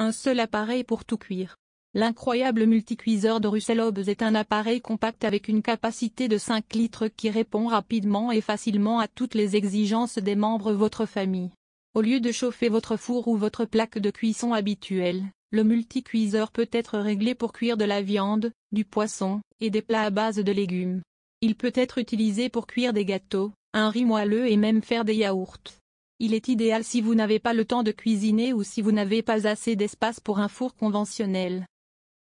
Un seul appareil pour tout cuire. L'incroyable multicuiseur de Russell Hobbs est un appareil compact avec une capacité de 5 litres qui répond rapidement et facilement à toutes les exigences des membres de votre famille. Au lieu de chauffer votre four ou votre plaque de cuisson habituelle, le multicuiseur peut être réglé pour cuire de la viande, du poisson, et des plats à base de légumes. Il peut être utilisé pour cuire des gâteaux, un riz moelleux et même faire des yaourts. Il est idéal si vous n'avez pas le temps de cuisiner ou si vous n'avez pas assez d'espace pour un four conventionnel.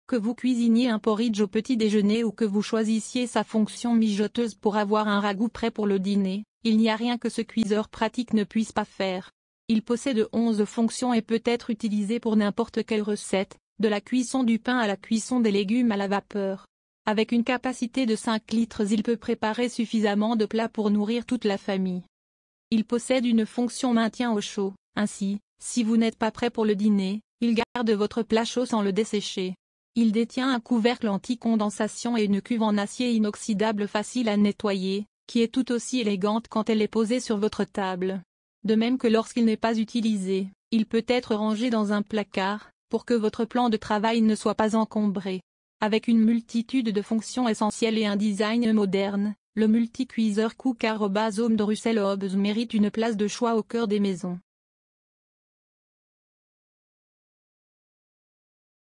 Que vous cuisiniez un porridge au petit déjeuner ou que vous choisissiez sa fonction mijoteuse pour avoir un ragoût prêt pour le dîner, il n'y a rien que ce cuiseur pratique ne puisse pas faire. Il possède 11 fonctions et peut être utilisé pour n'importe quelle recette, de la cuisson du pain à la cuisson des légumes à la vapeur. Avec une capacité de 5 litres il peut préparer suffisamment de plats pour nourrir toute la famille. Il possède une fonction maintien au chaud, ainsi, si vous n'êtes pas prêt pour le dîner, il garde votre plat chaud sans le dessécher. Il détient un couvercle anti-condensation et une cuve en acier inoxydable facile à nettoyer, qui est tout aussi élégante quand elle est posée sur votre table. De même que lorsqu'il n'est pas utilisé, il peut être rangé dans un placard, pour que votre plan de travail ne soit pas encombré. Avec une multitude de fonctions essentielles et un design moderne, le multicuiseur cook.home de Russell Hobbs mérite une place de choix au cœur des maisons.